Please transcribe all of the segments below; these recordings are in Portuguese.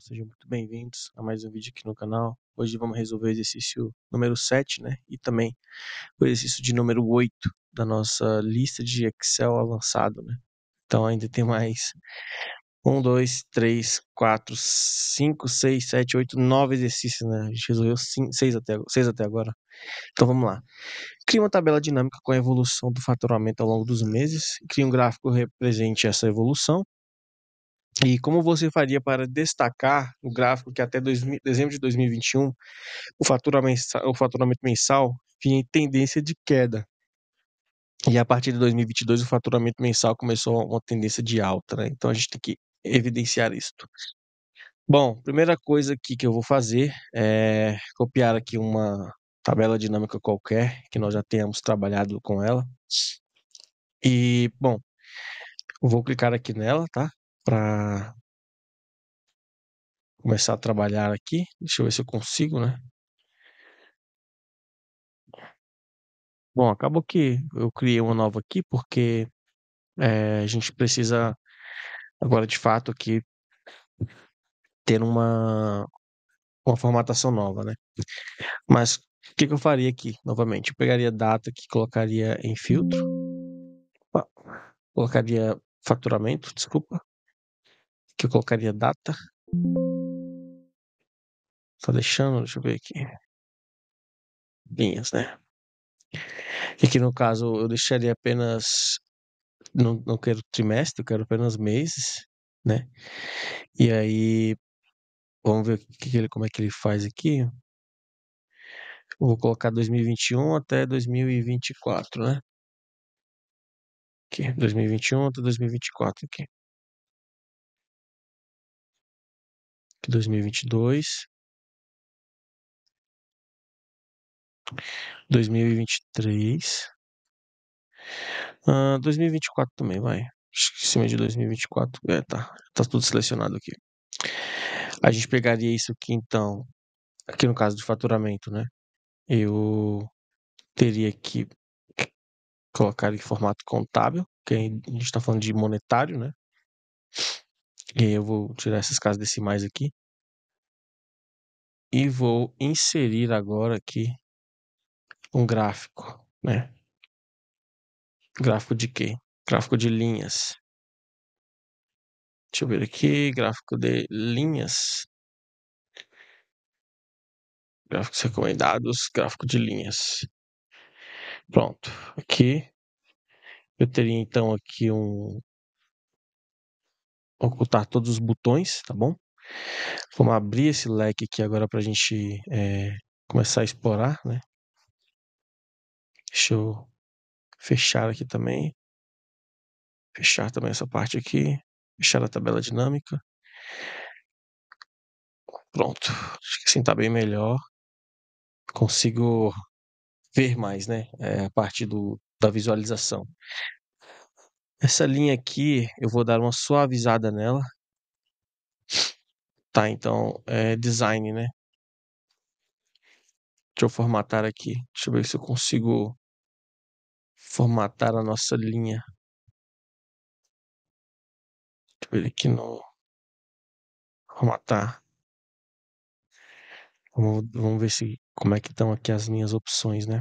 sejam muito bem-vindos a mais um vídeo aqui no canal. Hoje vamos resolver o exercício número 7, né? E também o exercício de número 8 da nossa lista de Excel avançado, né? Então ainda tem mais 1, 2, 3, 4, 5, 6, 7, 8, 9 exercícios, né? A gente resolveu 6 até, 6 até agora. Então vamos lá. Crie uma tabela dinâmica com a evolução do faturamento ao longo dos meses. Crie um gráfico que represente essa evolução e como você faria para destacar no gráfico que até dois, dezembro de 2021 o faturamento, mensal, o faturamento mensal vinha em tendência de queda? E a partir de 2022 o faturamento mensal começou uma tendência de alta, né? Então a gente tem que evidenciar isto. Bom, primeira coisa aqui que eu vou fazer é copiar aqui uma tabela dinâmica qualquer que nós já tenhamos trabalhado com ela. E, bom, vou clicar aqui nela, tá? para começar a trabalhar aqui. Deixa eu ver se eu consigo, né? Bom, acabou que eu criei uma nova aqui porque é, a gente precisa agora de fato aqui ter uma, uma formatação nova, né? Mas o que, que eu faria aqui novamente? Eu pegaria data que colocaria em filtro, colocaria faturamento, desculpa, que eu colocaria data. Tá deixando, deixa eu ver aqui. Linhas, né? E aqui no caso eu deixaria apenas. Não, não quero trimestre, eu quero apenas meses, né? E aí. Vamos ver que ele, como é que ele faz aqui. vou colocar 2021 até 2024, né? Aqui, 2021 até 2024 aqui. 2022, 2023, uh, 2024 também, vai. Acho que em cima de 2024. É, tá. Tá tudo selecionado aqui. A gente pegaria isso aqui, então, aqui no caso de faturamento, né? Eu teria que colocar em formato contábil, que a gente está falando de monetário, né? E aí eu vou tirar essas casas decimais aqui. E vou inserir agora aqui um gráfico, né? Gráfico de quê? Gráfico de linhas. Deixa eu ver aqui, gráfico de linhas. Gráficos recomendados, gráfico de linhas. Pronto, aqui eu teria então aqui um, ocultar todos os botões, tá bom? Vamos abrir esse leque aqui agora para a gente é, começar a explorar, né? Deixa eu fechar aqui também. Fechar também essa parte aqui. Fechar a tabela dinâmica. Pronto. Acho que assim tá bem melhor. Consigo ver mais, né? É, a parte do, da visualização. Essa linha aqui, eu vou dar uma suavizada nela. Tá, então, é design, né? Deixa eu formatar aqui. Deixa eu ver se eu consigo formatar a nossa linha. Deixa eu ver aqui no... Formatar. Vamos, vamos ver se, como é que estão aqui as minhas opções, né?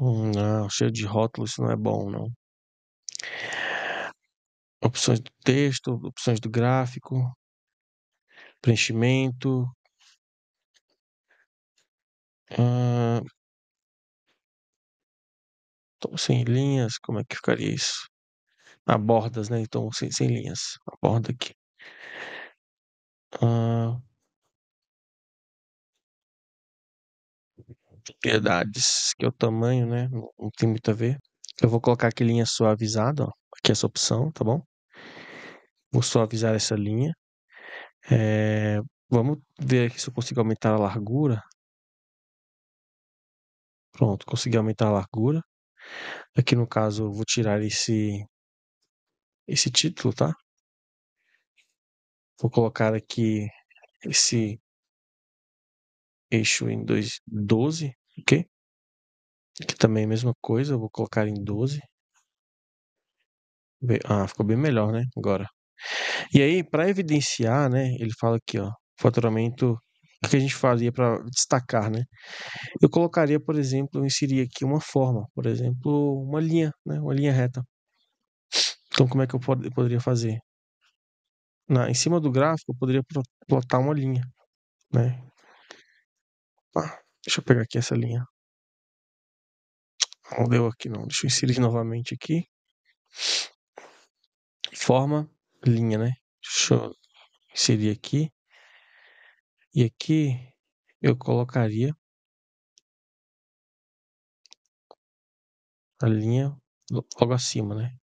não, cheio de rótulos isso não é bom, não. Opções do texto, opções do gráfico, preenchimento. Ah, então, sem linhas, como é que ficaria isso? Ah, bordas, né? Então, sem, sem linhas. A borda aqui. Ah, propriedades, que é o tamanho, né? Não tem muito a ver. Eu vou colocar aqui linha suavizada, ó. Aqui é essa opção, tá bom? Vou suavizar essa linha. É... Vamos ver aqui se eu consigo aumentar a largura. Pronto, consegui aumentar a largura. Aqui no caso, eu vou tirar esse, esse título, tá? Vou colocar aqui esse eixo em dois 12, ok? Aqui também é a mesma coisa, eu vou colocar em 12. Ah, ficou bem melhor, né? Agora. E aí, para evidenciar, né? Ele fala aqui, ó, faturamento. O que a gente faria para destacar, né? Eu colocaria, por exemplo, eu inserir aqui uma forma, por exemplo, uma linha, né? Uma linha reta. Então, como é que eu pod poderia fazer? Na, em cima do gráfico, eu poderia plotar uma linha, né? Opa, tá, deixa eu pegar aqui essa linha. Não deu aqui não, deixa eu inserir novamente aqui. Forma, linha, né? Deixa eu inserir aqui. E aqui eu colocaria a linha logo acima, né?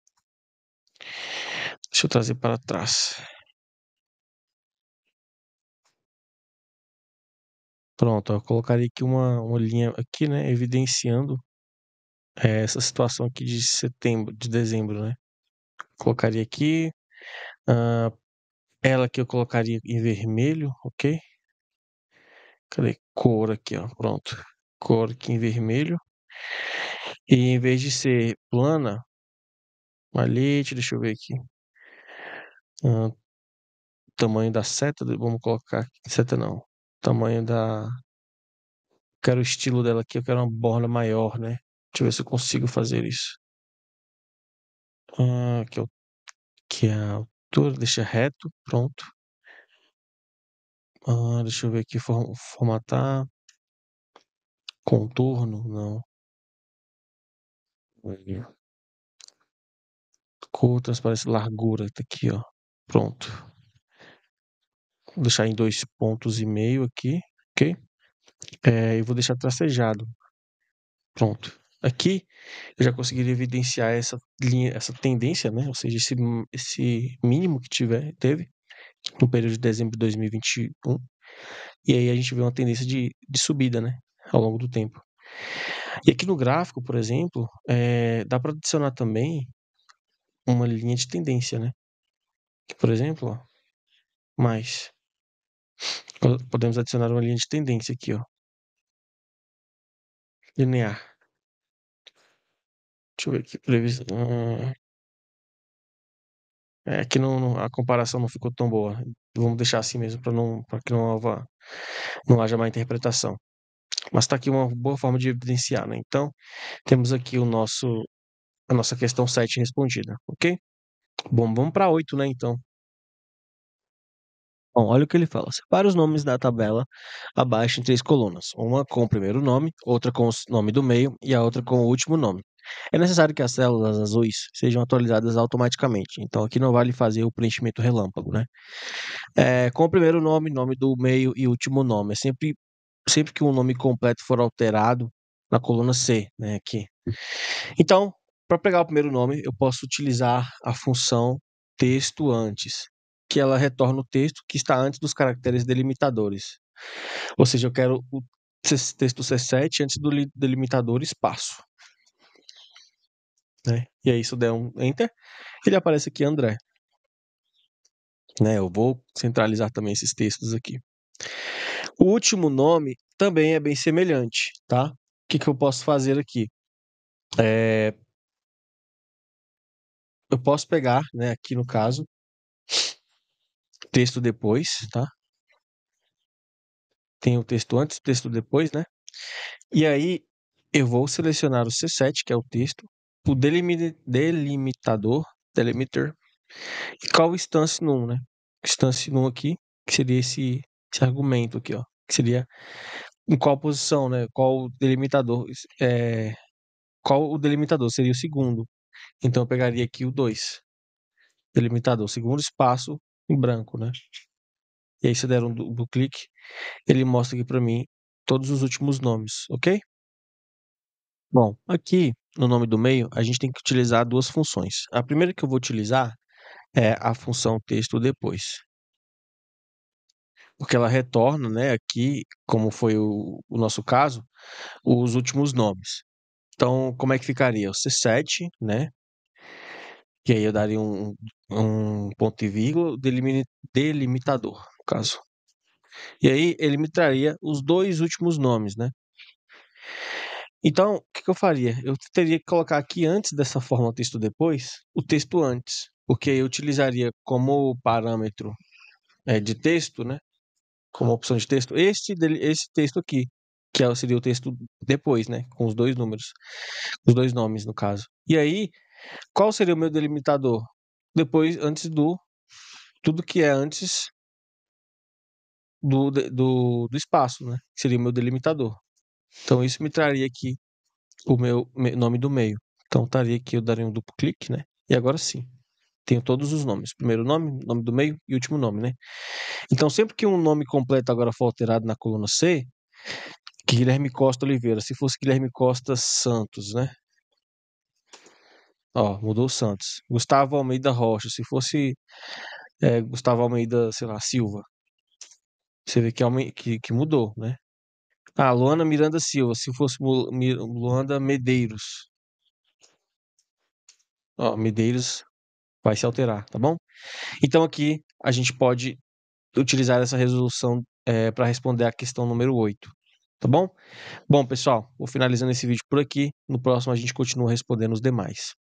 Deixa eu trazer para trás. Pronto, eu colocaria aqui uma uma linha aqui, né, evidenciando, eh, essa situação aqui de setembro de dezembro, né. Colocaria aqui, ah, ela aqui eu colocaria em vermelho, ok. Cadê? Cor aqui, ó, pronto. Cor aqui em vermelho. E em vez de ser plana, malhete, deixa eu ver aqui, ah, tamanho da seta, vamos colocar seta não. Tamanho da quero o estilo dela aqui, eu quero uma borda maior, né? Deixa eu ver se eu consigo fazer isso. Ah, que, eu, que a altura deixa reto, pronto. Ah, deixa eu ver aqui, formatar. Contorno, não. Cor, transparência, largura, tá aqui, ó. Pronto. Vou deixar em dois pontos e meio aqui, ok? É, eu vou deixar tracejado. Pronto. Aqui eu já conseguiria evidenciar essa linha, essa tendência, né? Ou seja, esse, esse mínimo que tiver, teve no período de dezembro de 2021. E aí a gente vê uma tendência de, de subida, né? Ao longo do tempo. E aqui no gráfico, por exemplo, é, dá para adicionar também uma linha de tendência, né? Por exemplo, ó, mais Podemos adicionar uma linha de tendência aqui, ó. Linear. Deixa eu ver aqui. Previsão. Ah, é, que não, não, a comparação não ficou tão boa. Vamos deixar assim mesmo para não, para que não, hava, não haja má interpretação. Mas está aqui uma boa forma de evidenciar, né? Então, temos aqui o nosso, a nossa questão 7 respondida, ok? Bom, vamos para 8, né, então. Bom, olha o que ele fala. Separa os nomes da tabela abaixo em três colunas, uma com o primeiro nome, outra com o nome do meio e a outra com o último nome. É necessário que as células azuis sejam atualizadas automaticamente, então aqui não vale fazer o preenchimento relâmpago, né? É, com o primeiro nome, nome do meio e último nome. É sempre, sempre que um nome completo for alterado na coluna C, né? Aqui. Então, para pegar o primeiro nome, eu posso utilizar a função texto antes que ela retorna o texto que está antes dos caracteres delimitadores. Ou seja, eu quero o texto C7 antes do delimitador espaço. Né? E aí, se eu der um Enter, ele aparece aqui André. Né? Eu vou centralizar também esses textos aqui. O último nome também é bem semelhante, tá? O que, que eu posso fazer aqui? É... Eu posso pegar, né, aqui no caso, texto depois, tá? Tem o texto antes, texto depois, né? E aí eu vou selecionar o C7, que é o texto, o delimitador, delimiter, e qual instance num, né? Instance num aqui, que seria esse, esse argumento aqui, ó, que seria em qual posição, né? Qual o delimitador, é, qual o delimitador seria o segundo. Então eu pegaria aqui o 2. Delimitador, segundo espaço, em branco, né? E aí se der um duplo clique, ele mostra aqui para mim todos os últimos nomes, ok? Bom, aqui no nome do meio, a gente tem que utilizar duas funções. A primeira que eu vou utilizar é a função texto depois. Porque ela retorna, né, aqui, como foi o, o nosso caso, os últimos nomes. Então, como é que ficaria? O C7, né, que aí eu daria um, um ponto e vírgula delimitador, no caso. E aí ele me traria os dois últimos nomes, né? Então, o que, que, eu faria? Eu teria que colocar aqui antes dessa forma o texto depois, o texto antes, porque eu utilizaria como parâmetro é, de texto, né? Como opção de texto, este, esse texto aqui, que é seria o texto depois, né? Com os dois números, os dois nomes, no caso. E aí, qual seria o meu delimitador? Depois, antes do. Tudo que é antes do, do, do espaço, né? Seria o meu delimitador. Então, isso me traria aqui o meu nome do meio. Então, estaria aqui, eu daria um duplo clique, né? E agora sim, tenho todos os nomes. Primeiro nome, nome do meio e último nome, né? Então, sempre que um nome completo agora for alterado na coluna C, Guilherme Costa Oliveira, se fosse Guilherme Costa Santos, né? Ó, mudou o Santos. Gustavo Almeida Rocha. Se fosse é, Gustavo Almeida, sei lá, Silva. Você vê que, que, que mudou, né? Ah, Luana Miranda Silva. Se fosse Luanda Medeiros. Ó, Medeiros vai se alterar, tá bom? Então aqui a gente pode utilizar essa resolução é, para responder a questão número 8. Tá bom? Bom, pessoal, vou finalizando esse vídeo por aqui. No próximo a gente continua respondendo os demais.